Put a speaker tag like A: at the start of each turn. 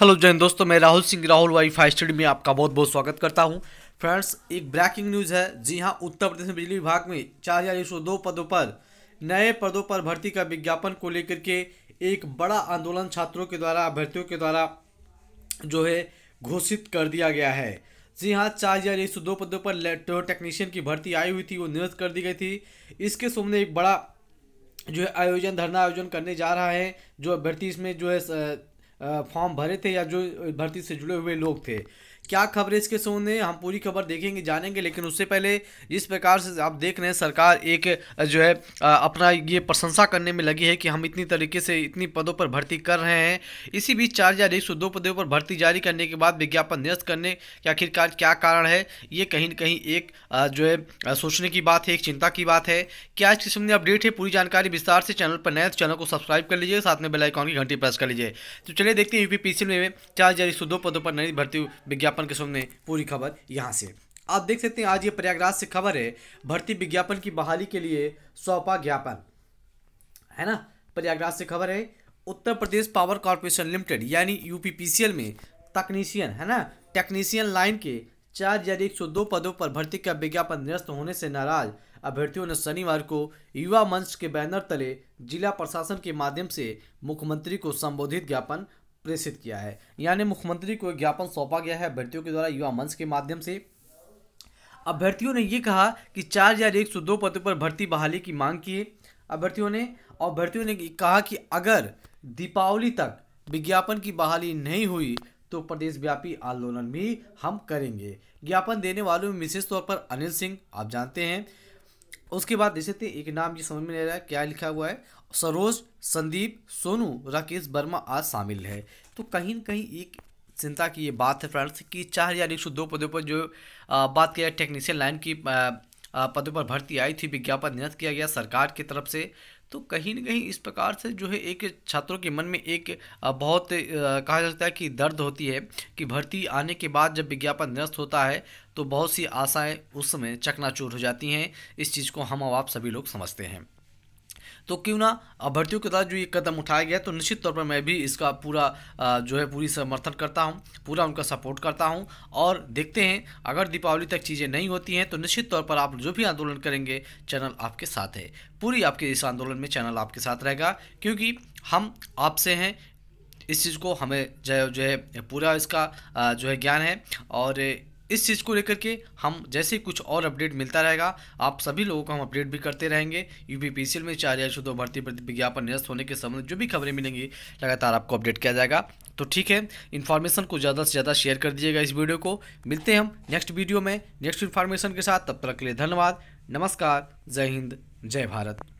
A: hello जैन दोस्तों मैं Rahul Singh Rahul Y five study में आपका बहुत बहुत स्वागत करता हूं फ्रेंड्स एक ब्रेकिंग न्यूज़ है जी हां उत्तर प्रदेश में बिजली विभाग में चार हज़ार एक सौ दो पदों पर नए पदों पर भर्ती का विज्ञापन को लेकर के एक बड़ा आंदोलन छात्रों के द्वारा अभ्यर्थियों के द्वारा जो है घोषित कर दिया गया है जी हाँ चार हज़ार एक सौ दो पदों पर टेक्नीशियन की भर्ती आई हुई थी वो निरस्त कर दी गई थी इसके सामने एक बड़ा जो है आयोजन धरना आयोजन करने जा रहा है जो अभ्यर्थी इसमें जो है फॉर्म भरे थे या जो भर्ती से जुड़े हुए लोग थे क्या कवरेज इसके शो ने हम पूरी खबर देखेंगे जानेंगे लेकिन उससे पहले जिस प्रकार से आप देख रहे हैं सरकार एक जो है अपना ये प्रशंसा करने में लगी है कि हम इतनी तरीके से इतनी पदों पर भर्ती कर रहे हैं इसी बीच चार हज़ार एक सौ दो पदों पर भर्ती जारी करने के बाद विज्ञापन निरस्त करने के आखिरकार क्या कारण है ये कहीं ना कहीं एक जो है सोचने की बात है एक चिंता की बात है क्या इस किस्म की अपडेट है पूरी जानकारी विस्तार से चैनल पर नए तो चैनल को सब्सक्राइब कर लीजिए साथ में बेलाइकॉन की घंटी प्रेस कर लीजिए तो चलिए देखते हैं सी में चार हज़ार एक सौ दो पदों पर नई भर्ती विज्ञापन विज्ञापन के सामने पूरी खबर यहाँ से आप देख सकते हैं आज ये प्रयागराज से खबर है भर्ती विज्ञापन की बहाली के लिए सौंपा ज्ञापन है ना प्रयागराज से खबर है Uttar Pradesh power corporation limited यानी यूपीपीसीएल में तकनीशियन है ना टेक्नीशियन लाइन के चार हजार एक सौ दो पदों पर भर्ती का विज्ञापन निरस्त होने से नाराज अभ्यर्थियों ने शनिवार को युवा मंच के बैनर तले जिला प्रशासन के माध्यम से मुख्यमंत्री को संबोधित ज्ञापन प्रेषित किया है यानी मुख्यमंत्री को ज्ञापन सौंपा गया है अभ्यर्थियों के द्वारा युवा मंच के माध्यम से अभ्यर्थियों ने यह कहा कि चार हजार एक सौ दो पदों पर भर्ती बहाली की मांग की है अभ्यर्थियों ने और अभ्यर्थियों ने कहा कि अगर दीपावली तक विज्ञापन की बहाली नहीं हुई तो प्रदेशव्यापी आंदोलन भी हम करेंगे ज्ञापन देने वालों में विशेष तौर पर अनिल सिंह आप जानते हैं उसके बाद सकते हैं एक नाम ये समझ में नहीं रहा है क्या लिखा हुआ है सरोज संदीप सोनू राकेश वर्मा आज शामिल है तो कहीं ना कहीं एक चिंता की ये बात है फ्रेंड्स कि चार हज़ार एक सौ दो पदों पर जो बात किया टेक्नीशियन लाइन की पदों पर भर्ती आई थी विज्ञापन निरस्त किया गया सरकार की तरफ से तो कहीं ना कहीं इस प्रकार से जो है एक छात्रों के मन में एक बहुत कहा जा सकता है कि दर्द होती है कि भर्ती आने के बाद जब विज्ञापन निरस्त होता है तो बहुत सी आशाएं उस समय चकनाचूर हो जाती हैं इस चीज़ को हम अब आप सभी लोग समझते हैं तो क्यों ना अभ्यर्थियों के तहत जो ये कदम उठाया गया तो निश्चित तौर पर मैं भी इसका पूरा जो है पूरी समर्थन करता हूँ पूरा उनका सपोर्ट करता हूँ और देखते हैं अगर दीपावली तक चीज़ें नहीं होती हैं तो निश्चित तौर पर आप जो भी आंदोलन करेंगे चैनल आपके साथ है पूरी आपके इस आंदोलन में चैनल आपके साथ रहेगा क्योंकि हम आपसे हैं इस चीज़ को हमें जो है पूरा इसका जो है ज्ञान है और इस चीज़ को लेकर के हम जैसे कुछ और अपडेट मिलता रहेगा आप सभी लोगों को हम अपडेट भी करते रहेंगे यू पी में चार या शुद्ध भर्ती प्रति विज्ञापन निरस्त होने के संबंध जो भी खबरें मिलेंगी लगातार आपको अपडेट किया जाएगा तो ठीक है इन्फॉर्मेशन को ज़्यादा से ज़्यादा शेयर कर दीजिएगा इस वीडियो को मिलते हैं हम नेक्स्ट वीडियो में नेक्स्ट इन्फॉर्मेशन के साथ तब तक के लिए धन्यवाद नमस्कार जय हिंद जय भारत